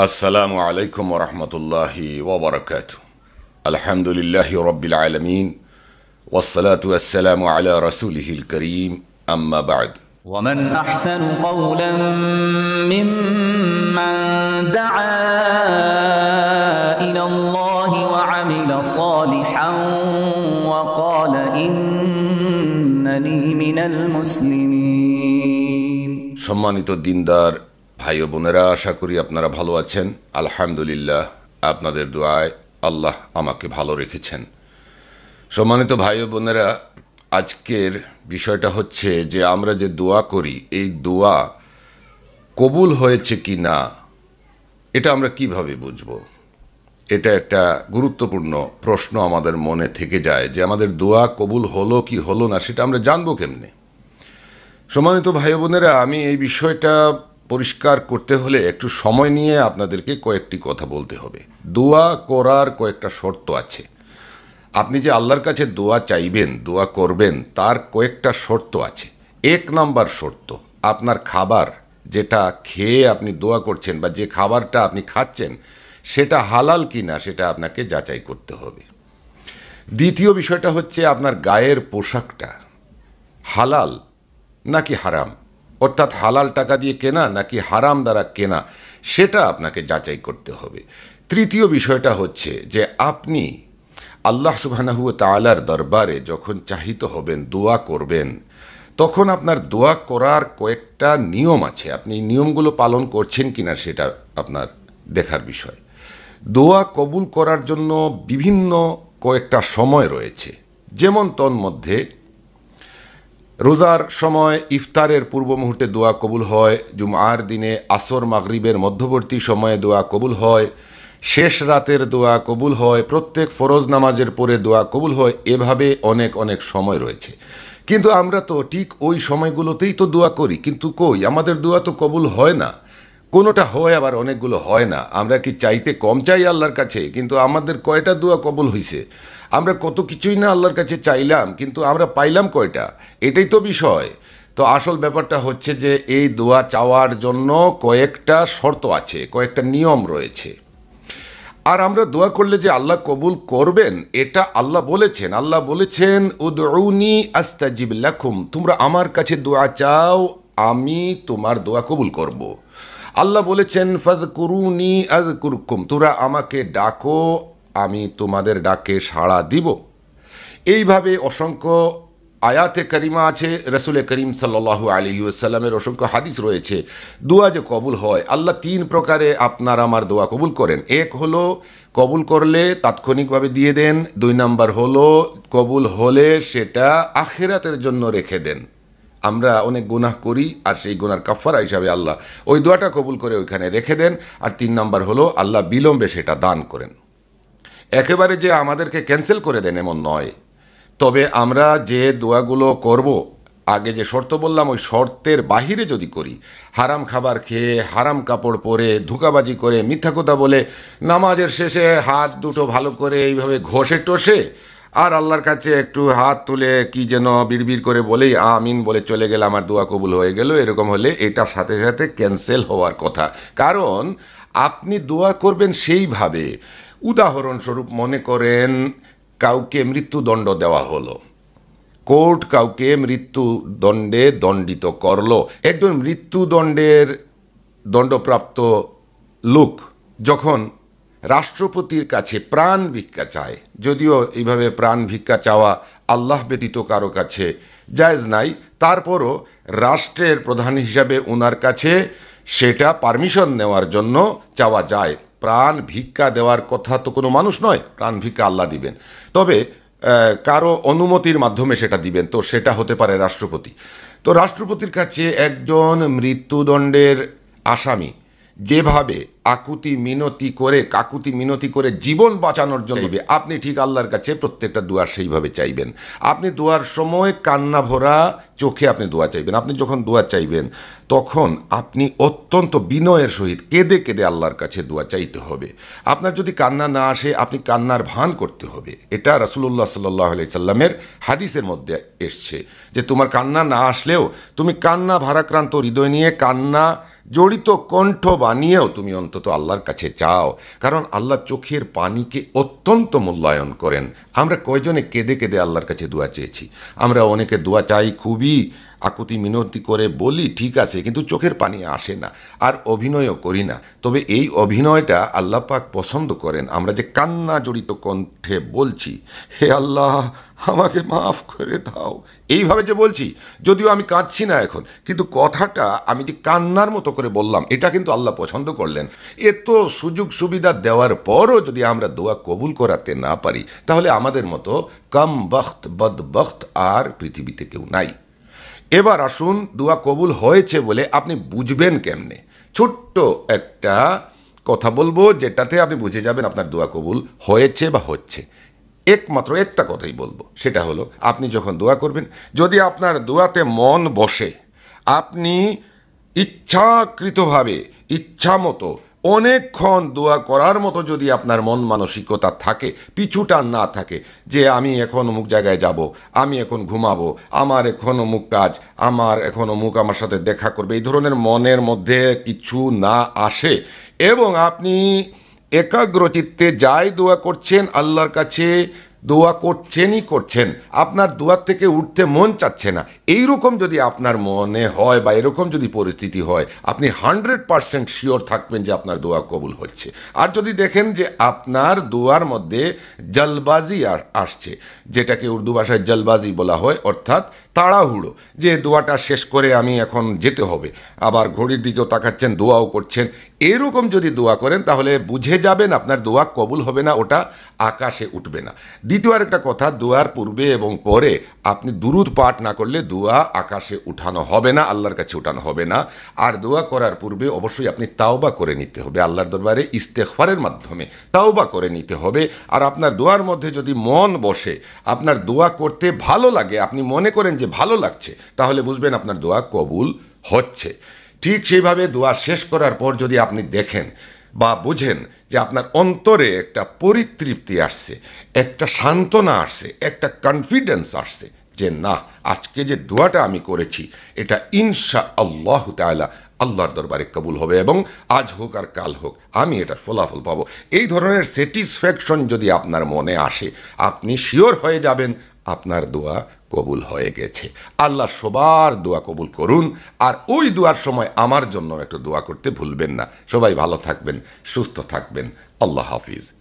السلام عليكم ورحمة الله وبركاته الحمد لله رب العالمين والصلاة والسلام على رسوله الكريم أما بعد ومن أحسن قولا ممن دعا إلى الله وعمل صالحا وقال إنني من المسلمين الدين دار ভাই ও বোনেরা আশা করি আপনারা ভালো আছেন আলহামদুলিল্লাহ আপনাদের দোয়ায় আল্লাহ আমাকে ভালো রেখেছেন সম্মানিত ভাই ও বোনেরা আজকের বিষয়টা হচ্ছে যে আমরা যে দোয়া করি এই দোয়া কবুল হয়েছে কি না এটা আমরা কিভাবে বুঝব এটা একটা গুরুত্বপূর্ণ প্রশ্ন আমাদের মনে থেকে যায় যে আমাদের দোয়া কবুল হলো কি হলো না সেটা আমরা জানবো কেমনে সম্মানিত ভাই বোনেরা আমি এই বিষয়টা পরিষ্কার করতে হলে একটু সময় নিয়ে আপনাদেরকে কয়েকটি কথা বলতে হবে দোয়া করার কয়েকটা শর্ত আছে আপনি যে আল্লাহর কাছে দোয়া চাইবেন দোয়া করবেন তার কয়েকটা শর্ত আছে এক নাম্বার শর্ত আপনার খাবার যেটা খেয়ে আপনি দোয়া করছেন বা যে খাবারটা আপনি খাচ্ছেন সেটা হালাল কি না সেটা আপনাকে যাচাই করতে হবে দ্বিতীয় বিষয়টা হচ্ছে আপনার গায়ের পোশাকটা হালাল নাকি হারাম অর্থাৎ হালাল টাকা দিয়ে কেনা নাকি হারাম দ্বারা কেনা সেটা আপনাকে যাচাই করতে হবে তৃতীয় বিষয়টা হচ্ছে যে আপনি আল্লাহ সুবাহানাহু তালার দরবারে যখন চাহিত হবেন দোয়া করবেন তখন আপনার দোয়া করার কয়েকটা নিয়ম আছে আপনি নিয়মগুলো পালন করছেন কি না সেটা আপনার দেখার বিষয় দোয়া কবুল করার জন্য বিভিন্ন কয়েকটা সময় রয়েছে যেমন তন্মধ্যে রোজার সময় ইফতারের পূর্ব মুহূর্তে দোয়া কবুল হয় জুমআর দিনে আসর মাগরিবের মধ্যবর্তী সময়ে দোয়া কবুল হয় শেষ রাতের দোয়া কবুল হয় প্রত্যেক ফরজ নামাজের পরে দোয়া কবুল হয় এভাবে অনেক অনেক সময় রয়েছে কিন্তু আমরা তো ঠিক ওই সময়গুলোতেই তো দোয়া করি কিন্তু কই আমাদের দোয়া তো কবুল হয় না কোনোটা হয় আবার অনেকগুলো হয় না আমরা কি চাইতে কম চাই আল্লাহর কাছে কিন্তু আমাদের কয়টা দোয়া কবল হইছে আমরা কত কিছুই না আল্লাহর কাছে চাইলাম কিন্তু আমরা পাইলাম কয়টা এটাই তো বিষয় তো আসল ব্যাপারটা হচ্ছে যে এই দোয়া চাওয়ার জন্য কয়েকটা শর্ত আছে কয়েকটা নিয়ম রয়েছে আর আমরা দোয়া করলে যে আল্লাহ কবুল করবেন এটা আল্লাহ বলেছেন আল্লাহ বলেছেন উদৌনি আস্তাজিব লাখুম তোমরা আমার কাছে দোয়া চাও আমি তোমার দোয়া কবুল করব। আল্লাহ বলেছেন ফজ কুরুনি আজ কুরকুম তোরা আমাকে ডাকো আমি তোমাদের ডাকে সাড়া দিব এইভাবে অসংখ্য আয়াতে করিমা আছে রসুলে করিম সাল্লাহ আলিউসাল্লামের অসংখ্য হাদিস রয়েছে দোয়া যে কবুল হয় আল্লাহ তিন প্রকারে আপনার আমার দোয়া কবুল করেন এক হলো কবুল করলে তাৎক্ষণিকভাবে দিয়ে দেন দুই নাম্বার হলো কবুল হলে সেটা আখেরাতের জন্য রেখে দেন আমরা অনেক গুনাহ করি আর সেই গুনার কাফারা হিসাবে আল্লাহ ওই দোয়াটা কবুল করে ওইখানে রেখে দেন আর তিন নম্বর হলো আল্লাহ বিলম্বে সেটা দান করেন একেবারে যে আমাদেরকে ক্যান্সেল করে দেন এমন নয় তবে আমরা যে দোয়াগুলো করব আগে যে শর্ত বললাম ওই শর্তের বাহিরে যদি করি হারাম খাবার খেয়ে হারাম কাপড় পরে ধুকাবাজি করে মিথ্যা কথা বলে নামাজের শেষে হাত দুটো ভালো করে এইভাবে ঘষে টষে আর আল্লাহর কাছে একটু হাত তুলে কি যেন বিড়বিড় করে বলেই আমিন বলে চলে গেলে আমার দোয়া কবুল হয়ে গেল এরকম হলে এটার সাথে সাথে ক্যান্সেল হওয়ার কথা কারণ আপনি দোয়া করবেন সেইভাবে উদাহরণস্বরূপ মনে করেন কাউকে মৃত্যুদণ্ড দেওয়া হলো কোর্ট কাউকে মৃত্যুদণ্ডে দণ্ডিত করলো একজন মৃত্যুদণ্ডের দণ্ডপ্রাপ্ত লোক যখন রাষ্ট্রপতির কাছে প্রাণ ভিক্ষা চায় যদিও এইভাবে প্রাণ ভিক্ষা চাওয়া আল্লাহ ব্যতীত কারো কাছে জায়জ নাই তারপরও রাষ্ট্রের প্রধান হিসাবে ওনার কাছে সেটা পারমিশন নেওয়ার জন্য চাওয়া যায় প্রাণ ভিক্ষা দেওয়ার কথা তো কোনো মানুষ নয় প্রাণ ভিক্ষা আল্লাহ দিবেন তবে কারো অনুমতির মাধ্যমে সেটা দিবেন তো সেটা হতে পারে রাষ্ট্রপতি তো রাষ্ট্রপতির কাছে একজন মৃত্যুদণ্ডের আসামি যেভাবে আকুতি মিনতি করে কাকুতি মিনতি করে জীবন বাঁচানোর জন্য আপনি ঠিক আল্লাহর কাছে প্রত্যেকটা দুয়ার সেইভাবে চাইবেন আপনি দুয়ার সময় কান্না ভরা চোখে আপনি দোয়া চাইবেন আপনি যখন দোয়া চাইবেন তখন আপনি অত্যন্ত বিনয়ের সহিত কেঁদে কেঁদে আল্লাহর কাছে দোয়া চাইতে হবে আপনার যদি কান্না না আসে আপনি কান্নার ভান করতে হবে এটা রাসুলুল্লাহ সাল্লাহ সাল্লামের হাদিসের মধ্যে এসছে যে তোমার কান্না না আসলেও তুমি কান্না ভারাক্রান্ত হৃদয় নিয়ে কান্না জড়িত কণ্ঠ বানিয়েও তুমি অন্তত আল্লাহর কাছে চাও কারণ আল্লাহ চোখের পানিকে অত্যন্ত মূল্যায়ন করেন আমরা কয়জনে কেঁদে কেঁদে আল্লাহর কাছে দোয়া চেয়েছি আমরা অনেকে দোয়া চাই খুবই আকুতি মিনতি করে বলি ঠিক আছে কিন্তু চোখের পানি আসে না আর অভিনয়ও করি না তবে এই অভিনয়টা আল্লাহ পাক পছন্দ করেন আমরা যে কান্না জড়িত কণ্ঠে বলছি হে আল্লাহ আমাকে মাফ করে দাও এইভাবে যে বলছি যদিও আমি কাঁদছি না এখন কিন্তু কথাটা আমি যে কান্নার মতো করে বললাম এটা কিন্তু আল্লাহ পছন্দ করলেন এত সুযোগ সুবিধা দেওয়ার পরও যদি আমরা দোয়া কবুল করাতে না পারি তাহলে আমাদের মতো কম বখত বদ বখত আর পৃথিবীতে কেউ নাই এবার আসুন দোয়া কবুল হয়েছে বলে আপনি বুঝবেন কেমনে ছোট্ট একটা কথা বলবো যেটাতে আপনি বুঝে যাবেন আপনার দোয়া কবুল হয়েছে বা হচ্ছে একমাত্র একটা কথাই বলবো সেটা হলো আপনি যখন দোয়া করবেন যদি আপনার দোয়াতে মন বসে আপনি ইচ্ছাকৃতভাবে ইচ্ছা মতো অনেকক্ষণ দোয়া করার মতো যদি আপনার মন মানসিকতা থাকে পিছুটান না থাকে যে আমি এখন অমুক জায়গায় যাব আমি এখন ঘুমাবো আমার এখন অমুক কাজ আমার এখন অমুক আমার সাথে দেখা করবে এই ধরনের মনের মধ্যে কিছু না আসে এবং আপনি একাগ্রচিত্তে যাই দোয়া করছেন আল্লাহর কাছে দোয়া করছেনই করছেন আপনার দোয়ার থেকে উঠতে মন চাচ্ছে না এই রকম যদি আপনার মনে হয় বা এরকম যদি পরিস্থিতি হয় আপনি হান্ড্রেড পারসেন্ট শিওর থাকবেন যে আপনার দোয়া কবুল হচ্ছে আর যদি দেখেন যে আপনার দোয়ার মধ্যে জলবাজি আর আসছে যেটাকে উর্দু ভাষায় জলবাজি বলা হয় অর্থাৎ তাড়াহুড়ো যে দোয়াটা শেষ করে আমি এখন যেতে হবে আবার ঘড়ির দিকেও তাকাচ্ছেন দোয়াও করছেন এরকম যদি দোয়া করেন তাহলে বুঝে যাবেন আপনার দোয়া কবুল হবে না ওটা আকাশে উঠবে না দ্বিতীয় আরেকটা কথা দোয়ার পূর্বে এবং পরে আপনি দুরুদ পাঠ না করলে দোয়া আকাশে উঠানো হবে না আল্লাহর কাছে উঠানো হবে না আর দোয়া করার পূর্বে অবশ্যই আপনি তাওবা করে নিতে হবে আল্লাহর দরবারে ইস্তেফারের মাধ্যমে তাওবা করে নিতে হবে আর আপনার দোয়ার মধ্যে যদি মন বসে আপনার দোয়া করতে ভালো লাগে আপনি মনে করেন যে ভালো লাগছে তাহলে বুঝবেন আপনার দোয়া কবুল হচ্ছে ঠিক সেইভাবে দোয়া শেষ করার পর যদি আপনি দেখেন বা বোঝেন যে আপনার অন্তরে একটা পরিতৃপ্তি আসছে একটা সান্ত্বনা আসছে একটা কনফিডেন্স আসছে যে না আজকে যে দোয়াটা আমি করেছি এটা ইনশা আল্লাহ তালা আল্লাহর দরবারে কবুল হবে এবং আজ হোক আর কাল হোক আমি এটার ফলাফল পাবো এই ধরনের স্যাটিসফ্যাকশন যদি আপনার মনে আসে আপনি শিওর হয়ে যাবেন আপনার দোয়া কবুল হয়ে গেছে আল্লাহ সবার দোয়া কবুল করুন আর ওই দোয়ার সময় আমার জন্য একটু দোয়া করতে ভুলবেন না সবাই ভালো থাকবেন সুস্থ থাকবেন আল্লাহ হাফিজ